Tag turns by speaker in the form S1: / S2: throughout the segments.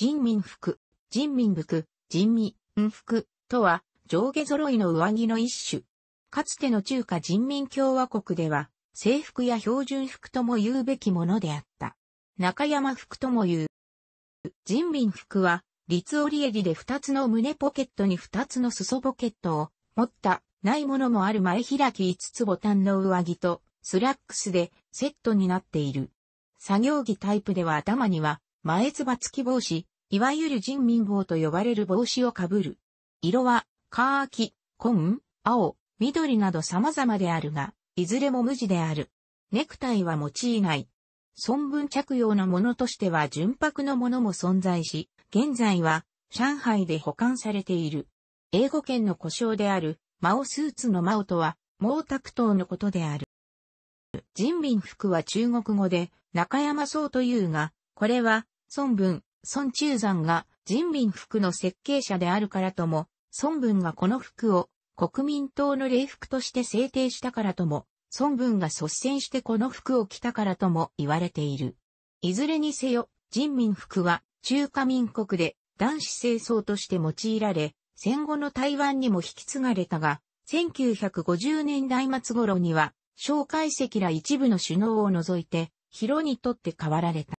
S1: 人民服、人民服、人民服とは上下揃いの上着の一種。かつての中華人民共和国では制服や標準服とも言うべきものであった。中山服とも言う。人民服は立折り襟で2つの胸ポケットに2つの裾ポケットを持ったないものもある前開き5つボタンの上着とスラックスでセットになっている。作業着タイプでは頭には前つば付き帽子、いわゆる人民帽と呼ばれる帽子をかぶる。色は、カーキ、紺、青、緑など様々であるが、いずれも無地である。ネクタイは用いない。孫文着用のものとしては純白のものも存在し、現在は上海で保管されている。英語圏の故障である、マオスーツのマオとは、毛沢東のことである。人民服は中国語で、中山僧というが、これは、孫文、孫中山が人民服の設計者であるからとも、孫文がこの服を国民党の礼服として制定したからとも、孫文が率先してこの服を着たからとも言われている。いずれにせよ、人民服は中華民国で男子清掃として用いられ、戦後の台湾にも引き継がれたが、1950年代末頃には、蒋介石ら一部の首脳を除いて、広にとって変わられた。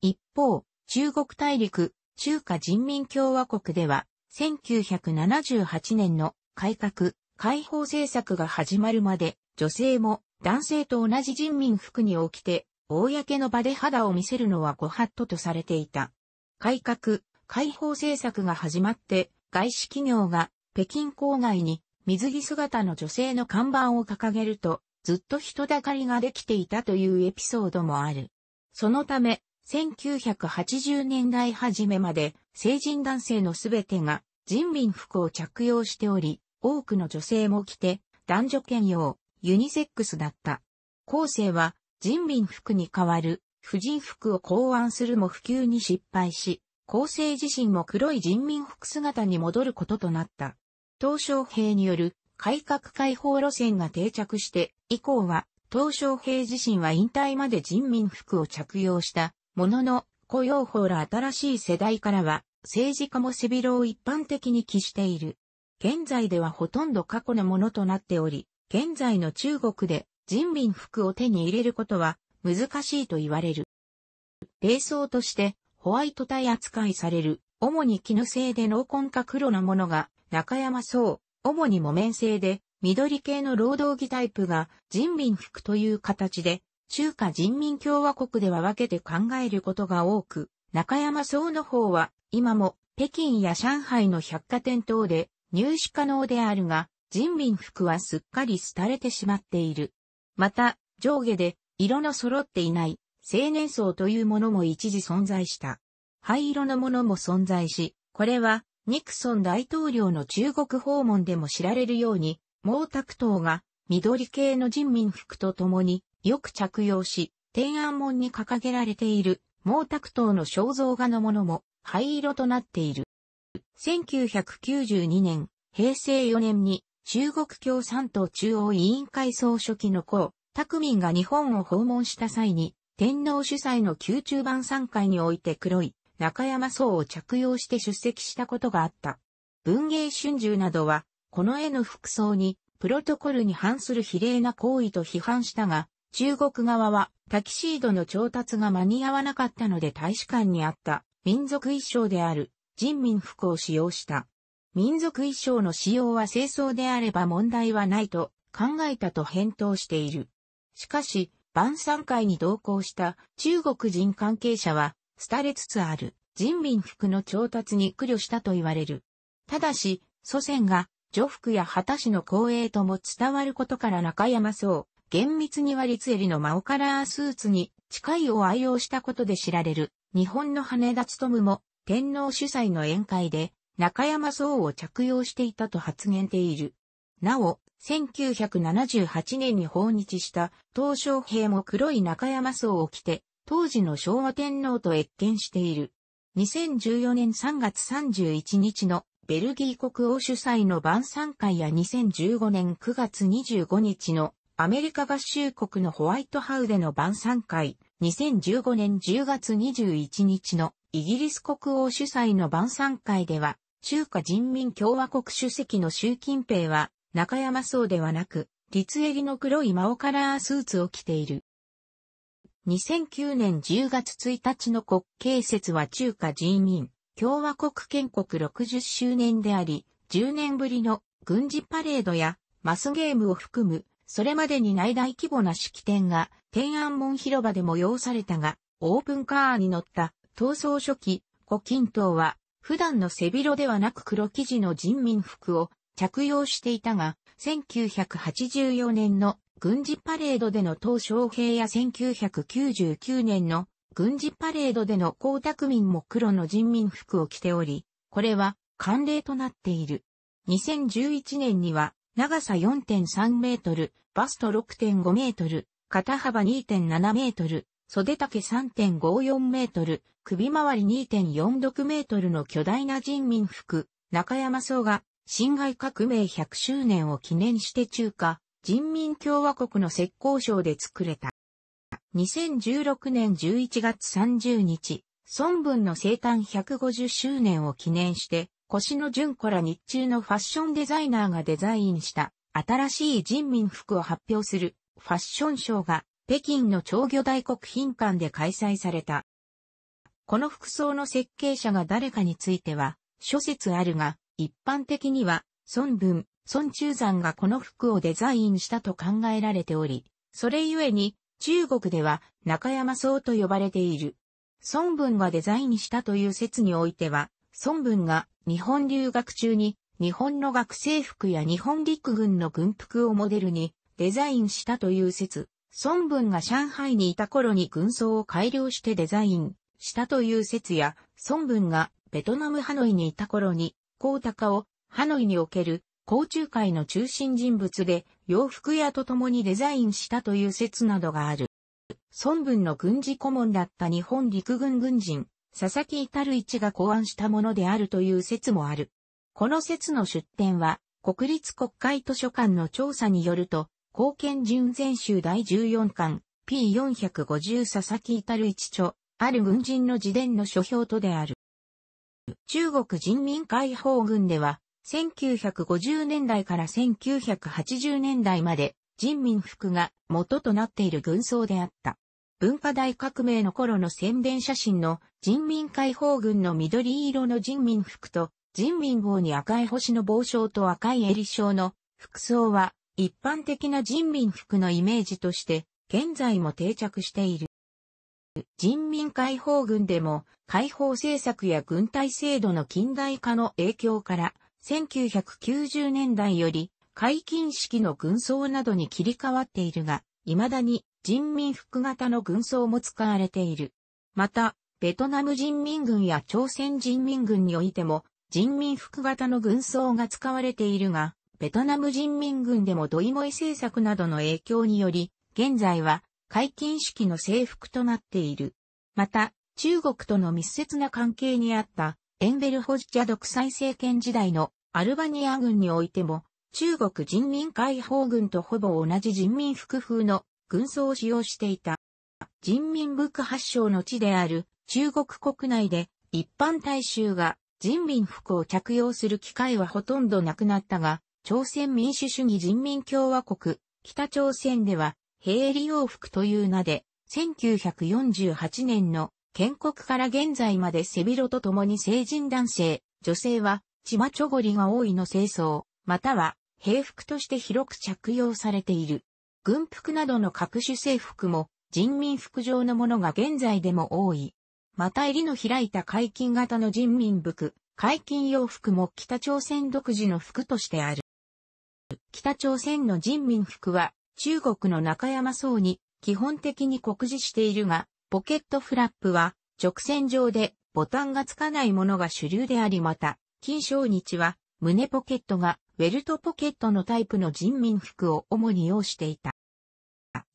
S1: 一方、中国大陸、中華人民共和国では、1978年の改革、解放政策が始まるまで、女性も男性と同じ人民服に起きて、公の場で肌を見せるのはご法度とされていた。改革、解放政策が始まって、外資企業が北京郊外に水着姿の女性の看板を掲げると、ずっと人だかりができていたというエピソードもある。そのため、1980年代初めまで成人男性のすべてが人民服を着用しており、多くの女性も着て男女兼用、ユニセックスだった。後世は人民服に代わる婦人服を考案するも普及に失敗し、後世自身も黒い人民服姿に戻ることとなった。東小平による改革開放路線が定着して、以降は、東小平自身は引退まで人民服を着用したものの、雇用法ら新しい世代からは、政治家も背広を一般的に期している。現在ではほとんど過去のものとなっており、現在の中国で人民服を手に入れることは難しいと言われる。例装としてホワイト体扱いされる、主に絹製で濃紺か黒のものが中山層、主に木綿製で緑系の労働着タイプが人民服という形で中華人民共和国では分けて考えることが多く、中山荘の方は今も北京や上海の百貨店等で入手可能であるが、人民服はすっかり廃れてしまっている。また、上下で色の揃っていない青年層というものも一時存在した。灰色のものも存在し、これはニクソン大統領の中国訪問でも知られるように、毛沢東が緑系の人民服と共によく着用し、天安門に掲げられている毛沢東の肖像画のものも灰色となっている。1992年、平成4年に中国共産党中央委員会総書記の江沢民が日本を訪問した際に、天皇主催の宮中晩餐会において黒い中山層を着用して出席したことがあった。文芸春秋などは、この絵の服装に、プロトコルに反する比例な行為と批判したが、中国側はタキシードの調達が間に合わなかったので大使館にあった民族衣装である人民服を使用した。民族衣装の使用は清掃であれば問題はないと考えたと返答している。しかし、晩餐会に同行した中国人関係者は、廃れつつある人民服の調達に苦慮したと言われる。ただし、祖先が女服や旗氏の光栄とも伝わることから中山う。厳密にはリツエリのマオカラースーツに近いを愛用したことで知られる日本の羽田むも天皇主催の宴会で中山荘を着用していたと発言ている。なお、1978年に訪日した東小平も黒い中山荘を着て、当時の昭和天皇と越見している。2014年3月31日のベルギー国王主催の晩餐会や2015年9月25日のアメリカ合衆国のホワイトハウでの晩餐会、2015年10月21日のイギリス国王主催の晩餐会では、中華人民共和国主席の習近平は、中山そうではなく、立襟の黒いマオカラースーツを着ている。2009年10月1日の国慶節は中華人民共和国建国60周年であり、10年ぶりの軍事パレードやマスゲームを含むそれまでにない大規模な式典が天安門広場で催されたが、オープンカーに乗った闘争初期、胡錦涛は普段の背広ではなく黒生地の人民服を着用していたが、1984年の軍事パレードでの闘将兵や1999年の軍事パレードでの江沢民も黒の人民服を着ており、これは慣例となっている。2011年には長さ4.3メートル、バスト6.5メートル、肩幅2.7メートル、袖丈3.54メートル、首回り2.46メートルの巨大な人民服、中山荘が、辛亥革命100周年を記念して中華、人民共和国の浙江省で作れた。2016年11月30日、孫文の生誕150周年を記念して、腰の純子ら日中のファッションデザイナーがデザインした新しい人民服を発表するファッションショーが北京の長魚大国賓館で開催された。この服装の設計者が誰かについては諸説あるが一般的には孫文、孫中山がこの服をデザインしたと考えられており、それゆえに中国では中山僧と呼ばれている。孫文がデザインしたという説においては、孫文が日本留学中に日本の学生服や日本陸軍の軍服をモデルにデザインしたという説、孫文が上海にいた頃に軍装を改良してデザインしたという説や、孫文がベトナムハノイにいた頃に、高高をハノイにおける交中会の中心人物で洋服屋と共にデザインしたという説などがある。孫文の軍事顧問だった日本陸軍軍人、佐々木至る一が考案したものであるという説もある。この説の出典は、国立国会図書館の調査によると、貢献準全集第14巻、P450 佐々木至る一著、ある軍人の自伝の書評とである。中国人民解放軍では、1950年代から1980年代まで人民服が元となっている軍装であった。文化大革命の頃の宣伝写真の人民解放軍の緑色の人民服と人民号に赤い星の帽章と赤い襟章の服装は一般的な人民服のイメージとして現在も定着している。人民解放軍でも解放政策や軍隊制度の近代化の影響から1990年代より解禁式の軍装などに切り替わっているが、未だに人民服型の軍装も使われている。また、ベトナム人民軍や朝鮮人民軍においても、人民服型の軍装が使われているが、ベトナム人民軍でもドイモイ政策などの影響により、現在は解禁式の制服となっている。また、中国との密接な関係にあったエンベルホジジャ独裁政権時代のアルバニア軍においても、中国人民解放軍とほぼ同じ人民服風の軍装を使用していた。人民武区発祥の地である中国国内で一般大衆が人民服を着用する機会はほとんどなくなったが、朝鮮民主主義人民共和国、北朝鮮では、兵利用服という名で、1948年の建国から現在まで背広と共に成人男性、女性は、チマチョゴリが多いの清掃、または、平服として広く着用されている。軍服などの各種制服も人民服上のものが現在でも多い。また襟の開いた解禁型の人民服、解禁洋服も北朝鮮独自の服としてある。北朝鮮の人民服は中国の中山層に基本的に酷似しているが、ポケットフラップは直線上でボタンがつかないものが主流でありまた、金正日は胸ポケットがウェルトポケットのタイプの人民服を主に用していた。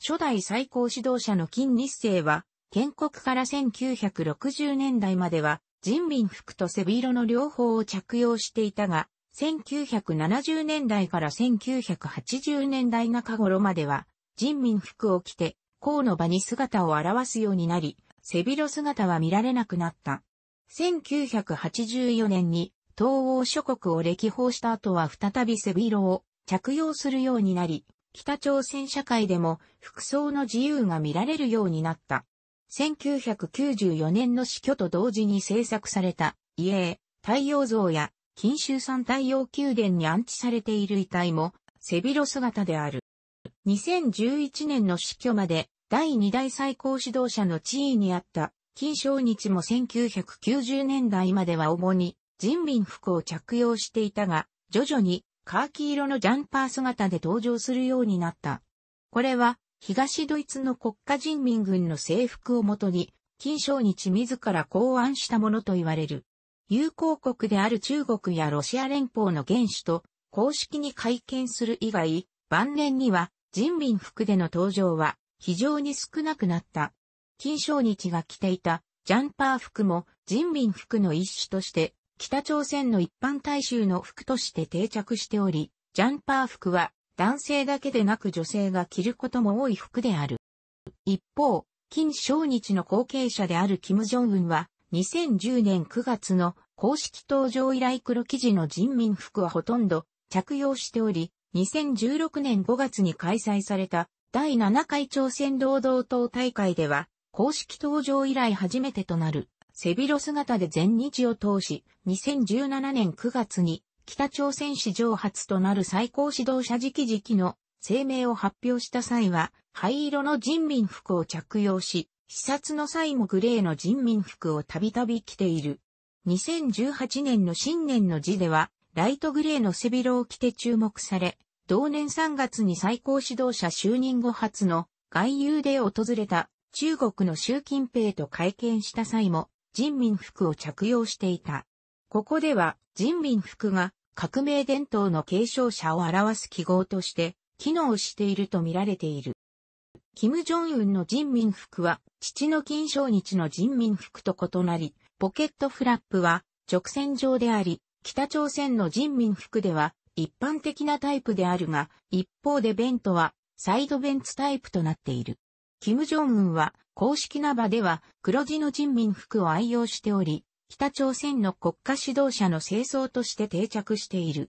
S1: 初代最高指導者の金日成は、建国から1960年代までは、人民服と背広の両方を着用していたが、1970年代から1980年代中頃までは、人民服を着て、公の場に姿を現すようになり、背広姿は見られなくなった。1984年に東欧諸国を歴訪した後は再び背広を着用するようになり、北朝鮮社会でも服装の自由が見られるようになった。1994年の死去と同時に制作された、遺影、太陽像や、金州山太陽宮殿に安置されている遺体も、背広姿である。2011年の死去まで、第2代最高指導者の地位にあった、金正日も1990年代までは主に人民服を着用していたが、徐々にカーキ色のジャンパー姿で登場するようになった。これは、東ドイツの国家人民軍の制服をもとに、金正日自ら考案したものと言われる。友好国である中国やロシア連邦の元首と公式に会見する以外、晩年には人民服での登場は非常に少なくなった。金正日が着ていたジャンパー服も人民服の一種として北朝鮮の一般大衆の服として定着しており、ジャンパー服は男性だけでなく女性が着ることも多い服である。一方、金正日の後継者である金正恩は、2010年9月の公式登場以来黒生地の人民服はほとんど着用しており、2016年5月に開催された第7回朝鮮労働党大会では、公式登場以来初めてとなる背広姿で全日を通し、2017年9月に北朝鮮史上初となる最高指導者直々の声明を発表した際は、灰色の人民服を着用し、視察の際もグレーの人民服をたびたび着ている。2018年の新年の字では、ライトグレーの背広を着て注目され、同年3月に最高指導者就任後初の外遊で訪れた中国の習近平と会見した際も人民服を着用していた。ここでは人民服が革命伝統の継承者を表す記号として機能していると見られている。金正恩の人民服は父の金正日の人民服と異なり、ポケットフラップは直線上であり、北朝鮮の人民服では一般的なタイプであるが、一方でベントはサイドベンツタイプとなっている。金正恩は公式な場では黒地の人民服を愛用しており、北朝鮮の国家指導者の清掃として定着している。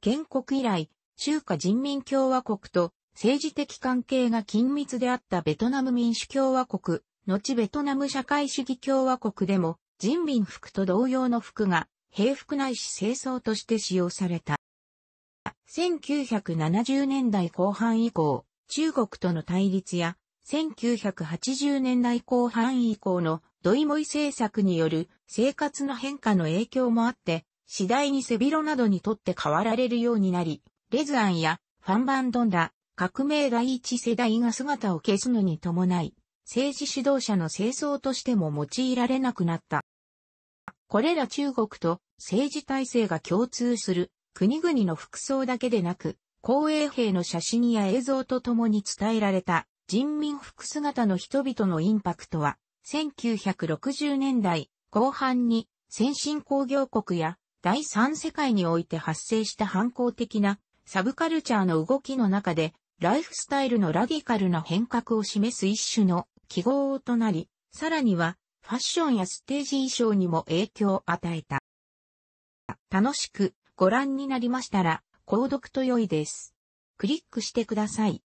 S1: 建国以来、中華人民共和国と政治的関係が緊密であったベトナム民主共和国、後ベトナム社会主義共和国でも人民服と同様の服が平服ないし清掃として使用された。1970年代後半以降、中国との対立や、1980年代後半以降のドイモイ政策による生活の変化の影響もあって、次第に背広などにとって変わられるようになり、レズアンやファンバンドンダ、革命第一世代が姿を消すのに伴い、政治指導者の清掃としても用いられなくなった。これら中国と政治体制が共通する国々の服装だけでなく、公衛兵の写真や映像とともに伝えられた人民服姿の人々のインパクトは、1960年代後半に先進工業国や第三世界において発生した反抗的なサブカルチャーの動きの中で、ライフスタイルのラディカルな変革を示す一種の記号となり、さらにはファッションやステージ衣装にも影響を与えた。楽しくご覧になりましたら、購読と良いです。クリックしてください。